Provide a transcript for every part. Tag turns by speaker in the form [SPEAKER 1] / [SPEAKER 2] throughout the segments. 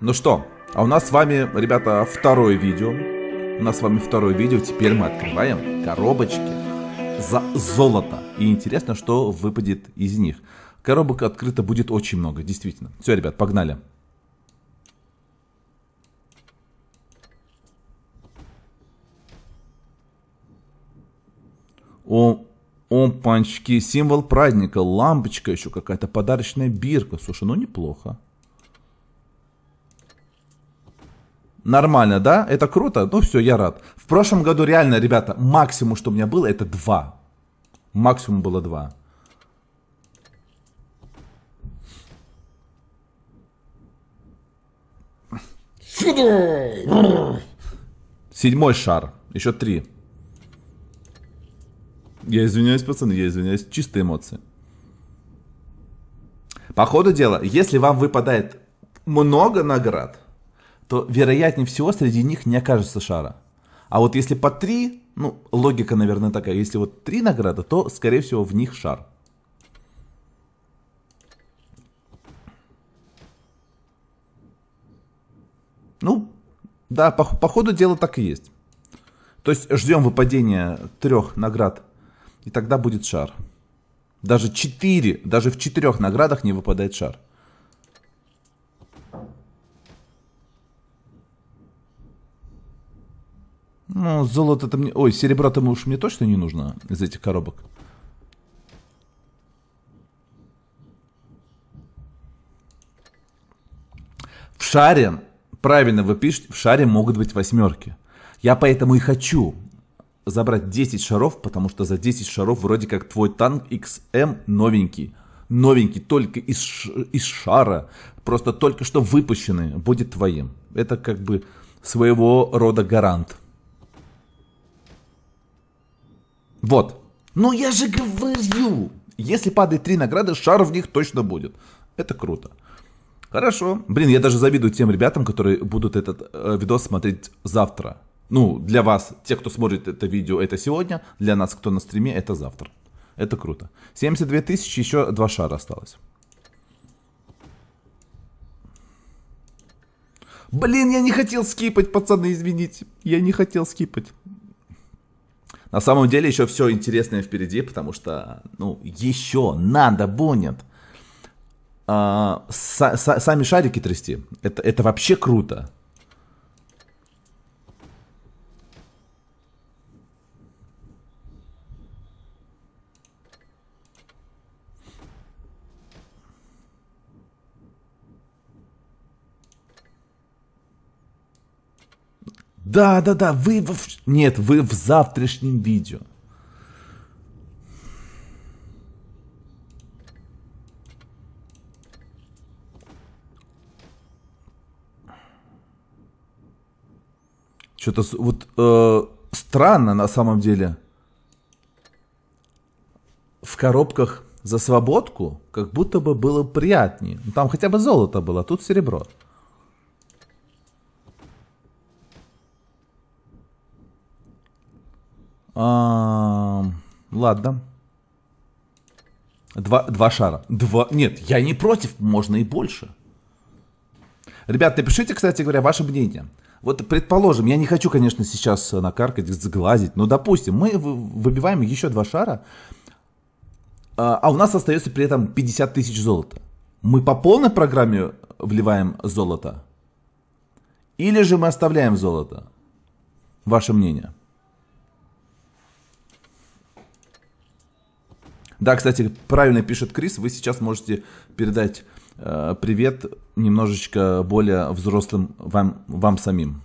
[SPEAKER 1] Ну что, а у нас с вами, ребята, второе видео. У нас с вами второе видео. Теперь мы открываем коробочки за золото. И интересно, что выпадет из них. Коробок открыто будет очень много, действительно. Все, ребят, погнали. О, омпанчики, символ праздника, лампочка еще какая-то, подарочная бирка. Слушай, ну неплохо. Нормально, да? Это круто? Ну все, я рад. В прошлом году реально, ребята, максимум, что у меня было, это два. Максимум было два. Сюда! Седьмой шар. Еще три. Я извиняюсь, пацаны, я извиняюсь. Чистые эмоции. По ходу дела, если вам выпадает много наград, то вероятнее всего среди них не окажется шара. А вот если по три, ну, логика, наверное, такая, если вот три награды, то, скорее всего, в них шар. Ну, да, по, по ходу дела так и есть. То есть ждем выпадения трех наград, и тогда будет шар. Даже четыре, даже в четырех наградах не выпадает шар. Ну, золото-то мне... Ой, серебро-то уж мне точно не нужно из этих коробок. В шаре, правильно вы пишете, в шаре могут быть восьмерки. Я поэтому и хочу забрать 10 шаров, потому что за 10 шаров вроде как твой танк XM эм новенький. Новенький, только из, из шара, просто только что выпущенный, будет твоим. Это как бы своего рода гарант. Вот. Ну я же говорю, если падает три награды, шар в них точно будет. Это круто. Хорошо. Блин, я даже завидую тем ребятам, которые будут этот э, видос смотреть завтра. Ну, для вас, те, кто смотрит это видео, это сегодня. Для нас, кто на стриме, это завтра. Это круто. 72 тысячи, еще два шара осталось. Блин, я не хотел скипать, пацаны, извините. Я не хотел скипать. На самом деле еще все интересное впереди, потому что, ну, еще надо будет а, са- са- сами шарики трясти. Это, это вообще круто. Да, да, да, вы... В... Нет, вы в завтрашнем видео. Что-то вот э, странно на самом деле. В коробках за свободку как будто бы было приятнее. Ну, там хотя бы золото было, а тут серебро. ладно. Два, два шара. Два. Нет, я не против, можно и больше. Ребят, напишите, кстати говоря, ваше мнение. Вот, предположим, я не хочу, конечно, сейчас накаркать, сглазить, но, допустим, мы выбиваем еще два шара, а, а у нас остается при этом 50 тысяч золота. Мы по полной программе вливаем золото? Или же мы оставляем золото? Ваше мнение. Да, кстати, правильно пишет Крис, вы сейчас можете передать э, привет немножечко более взрослым вам, вам самим.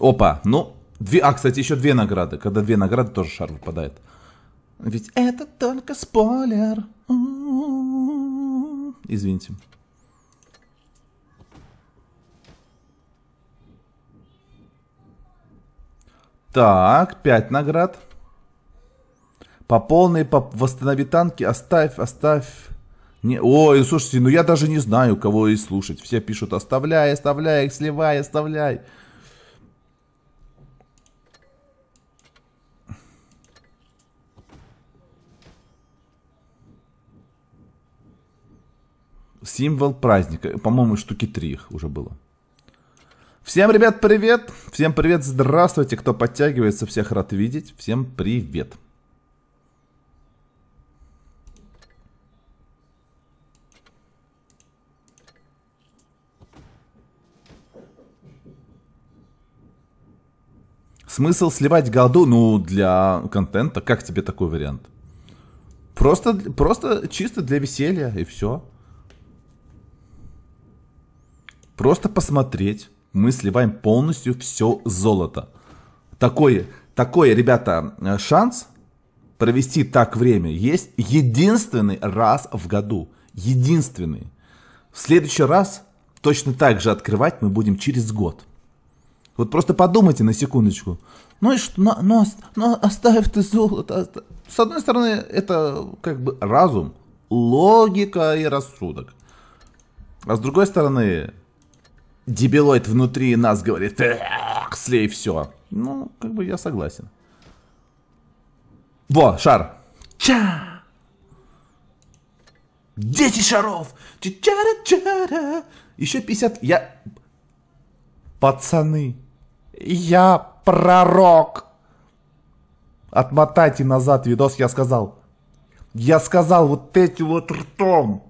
[SPEAKER 1] Опа, ну, две, а, кстати, еще две награды. Когда две награды, тоже шар выпадает. Ведь это только спойлер. Извините. Так, 5 наград. По полной, по... восстанови танки, оставь, оставь. Не... Ой, слушайте, ну я даже не знаю, кого и слушать. Все пишут, оставляй, оставляй, их сливай, оставляй. Символ праздника. По-моему, штуки три их уже было. Всем, ребят, привет! Всем привет, здравствуйте, кто подтягивается, всех рад видеть. Всем привет! Смысл сливать голду, ну, для контента, как тебе такой вариант? Просто, просто чисто для веселья и все. Просто посмотреть мы сливаем полностью все золото. Такой, такой, ребята, э, шанс провести так время есть единственный раз в году. Единственный. В следующий раз точно так же открывать мы будем через год. Вот просто подумайте на секундочку. Ну и что, ну, ну, ну оставь ты золото. С одной стороны, это как бы разум, логика и рассудок. А с другой стороны, дебилоид внутри нас говорит, слей все. Ну, как бы я согласен. Во, шар. Ча! Десять шаров! Чара -чара. Еще 50... Я... Пацаны, я пророк. Отмотайте назад видос, я сказал. Я сказал вот эти вот ртом.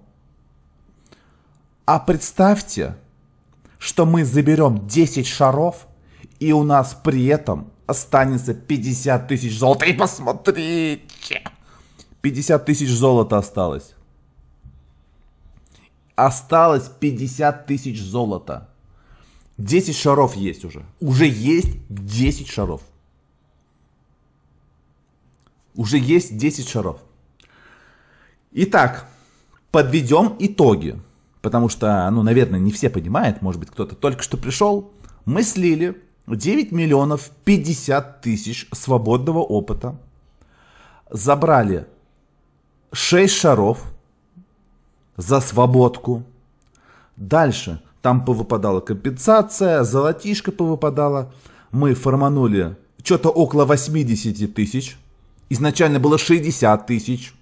[SPEAKER 1] А представьте, что мы заберем 10 шаров, и у нас при этом останется 50 тысяч золота. И посмотрите! 50 тысяч золота осталось. Осталось 50 тысяч золота. 10 шаров есть уже. Уже есть 10 шаров. Уже есть 10 шаров. Итак, подведем итоги потому что, ну, наверное, не все понимают, может быть, кто-то только что пришел, мы слили 9 миллионов 50 тысяч свободного опыта, забрали 6 шаров за свободку, дальше там повыпадала компенсация, золотишко повыпадало, мы форманули что-то около 80 тысяч, изначально было 60 тысяч,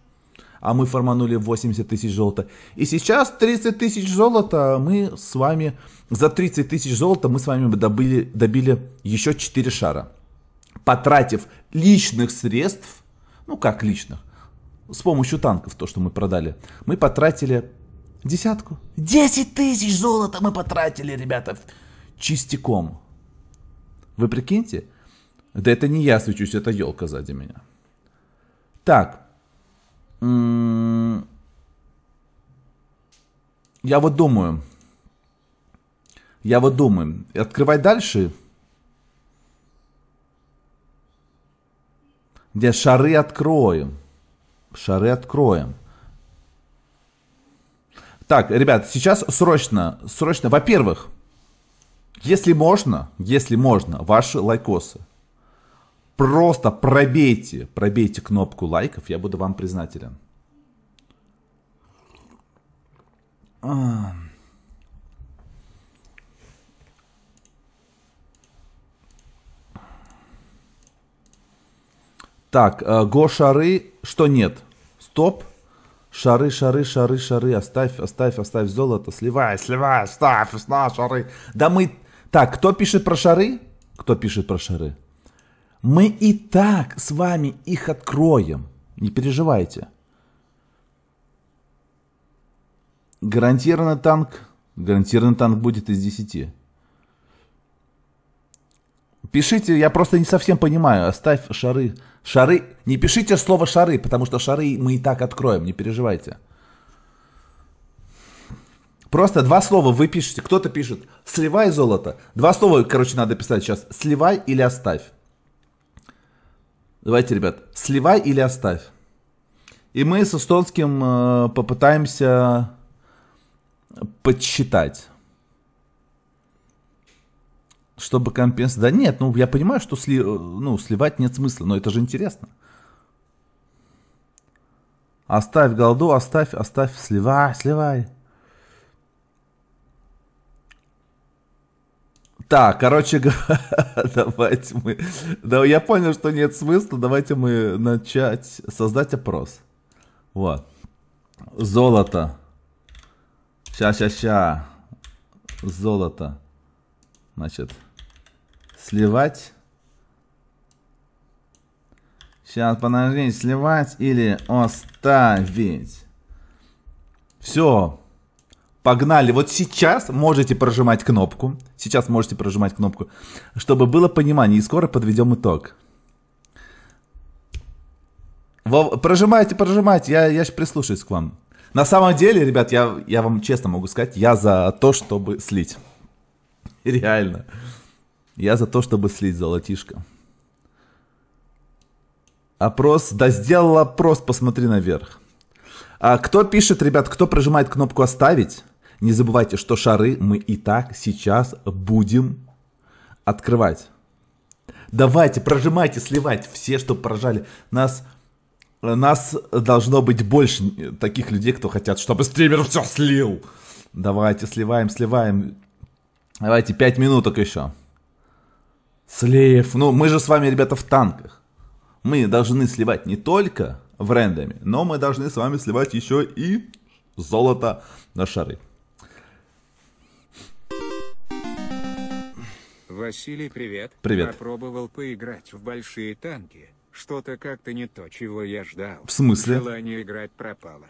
[SPEAKER 1] а мы форманули 80 тысяч золота. И сейчас 30 а тысяч золота мы с вами, за 30 тысяч золота мы с вами добыли, добили еще 4 шара. Потратив личных средств, ну как личных, с помощью танков, то, что мы продали, мы потратили десятку. 10 тысяч золота мы потратили, ребята, чистяком. Вы прикиньте? Да это не я свечусь, это елка сзади меня. Так, я вот думаю. Я вот думаю. Открывать дальше. Где шары откроем. Шары откроем. Так, ребят, сейчас срочно, срочно, во-первых, если можно, если можно, ваши лайкосы просто пробейте, пробейте кнопку лайков, я буду вам признателен. А. Так, э, го шары, что нет? Стоп. Шары, шары, шары, шары, оставь, оставь, оставь золото, сливай, сливай, оставь, оставь, шары. Да мы... Так, кто пишет про шары? Кто пишет про шары? Мы и так с вами их откроем. Не переживайте. Гарантированно танк. Гарантированно танк будет из 10. Пишите, я просто не совсем понимаю. Оставь шары. Шары. Не пишите слово шары, потому что шары мы и так откроем, не переживайте. Просто два слова вы пишете. Кто-то пишет «сливай золото». Два слова, короче, надо писать сейчас. «Сливай» или «оставь». Давайте, ребят, сливай или оставь. И мы с эстонским э, попытаемся подсчитать. Чтобы компенсировать. Да нет, ну я понимаю, что сли... Э, ну, сливать нет смысла, но это же интересно. Оставь голду, оставь, оставь, сливай, сливай. Так, короче говоря, давайте мы... Да, я понял, что нет смысла, давайте мы начать создать опрос. Вот. Золото. Ща-ща-ща. Золото. Значит, сливать. Сейчас, подожди, сливать или оставить. Все. Погнали. Вот сейчас можете прожимать кнопку. Сейчас можете прожимать кнопку, чтобы было понимание. И скоро подведем итог. Во, прожимайте, прожимайте. Я, я же прислушаюсь к вам. На самом деле, ребят, я, я вам честно могу сказать, я за то, чтобы слить. Реально. Я за то, чтобы слить золотишко. Опрос. Да сделал опрос, посмотри наверх. А кто пишет, ребят, кто прожимает кнопку «Оставить»? Не забывайте, что шары мы и так сейчас будем открывать. Давайте, прожимайте, сливайте все, что поражали Нас, нас должно быть больше таких людей, кто хотят, чтобы стример все слил. Давайте, сливаем, сливаем. Давайте, пять минуток еще. Слив. Ну, мы же с вами, ребята, в танках. Мы должны сливать не только в рендами, но мы должны с вами сливать еще и золото на шары. Василий, привет. Привет. Попробовал поиграть в большие танки. Что-то как-то не то, чего я ждал. В смысле? Желание играть пропало.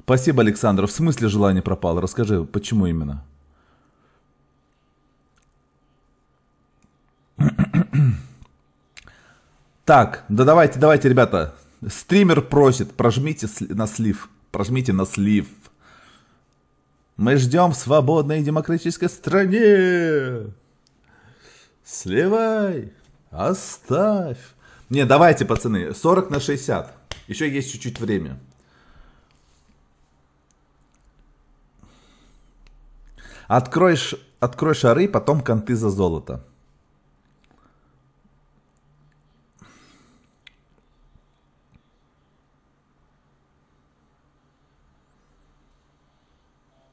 [SPEAKER 1] Спасибо, Александр. В смысле желание пропало? Расскажи, почему именно? Так, да давайте, давайте, ребята. Стример просит, прожмите на слив. Прожмите на слив. Мы ждем в свободной демократической стране. Сливай! Оставь! Не, давайте, пацаны, 40 на 60. Еще есть чуть-чуть время. Открой, открой шары, потом конты за золото.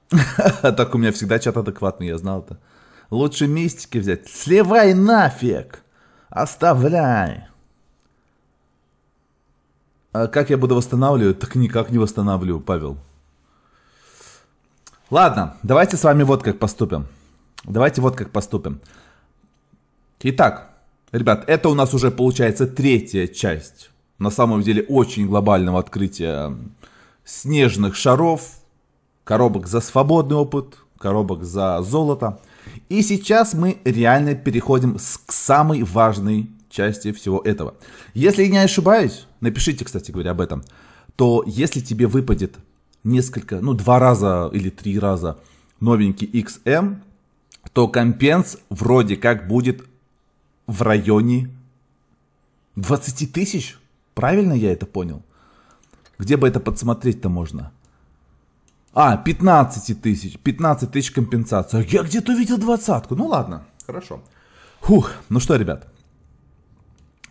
[SPEAKER 1] так у меня всегда чат адекватный, я знал это. Лучше мистики взять. Сливай нафиг! Оставляй! А как я буду восстанавливать? Так никак не восстанавливаю, Павел. Ладно, давайте с вами вот как поступим. Давайте вот как поступим. Итак, ребят, это у нас уже получается третья часть. На самом деле очень глобального открытия э, снежных шаров, коробок за свободный опыт, коробок за золото – и сейчас мы реально переходим к самой важной части всего этого. Если я не ошибаюсь, напишите, кстати говоря, об этом, то если тебе выпадет несколько, ну, два раза или три раза новенький XM, эм, то компенс вроде как будет в районе 20 тысяч. Правильно я это понял? Где бы это подсмотреть-то можно? А, 15 тысяч, 15 тысяч компенсация. Я где-то видел двадцатку. Ну ладно, хорошо. Фух, ну что, ребят,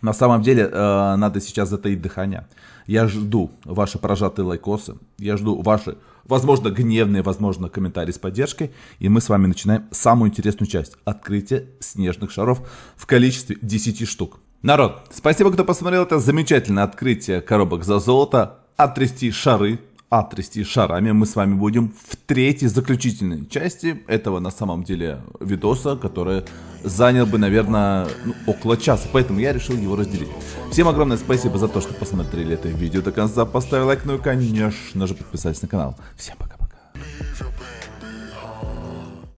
[SPEAKER 1] на самом деле э, надо сейчас затаить дыхание. Я жду ваши прожатые лайкосы, я жду ваши, возможно, гневные, возможно, комментарии с поддержкой. И мы с вами начинаем самую интересную часть. Открытие снежных шаров в количестве 10 штук. Народ, спасибо, кто посмотрел это замечательное открытие коробок за золото. Оттрясти шары а трясти шарами мы с вами будем в третьей заключительной части этого на самом деле видоса, который занял бы, наверное, ну, около часа, поэтому я решил его разделить. Всем огромное спасибо за то, что посмотрели это видео до конца, поставил лайк, ну и, конечно же, подписались на канал. Всем пока-пока.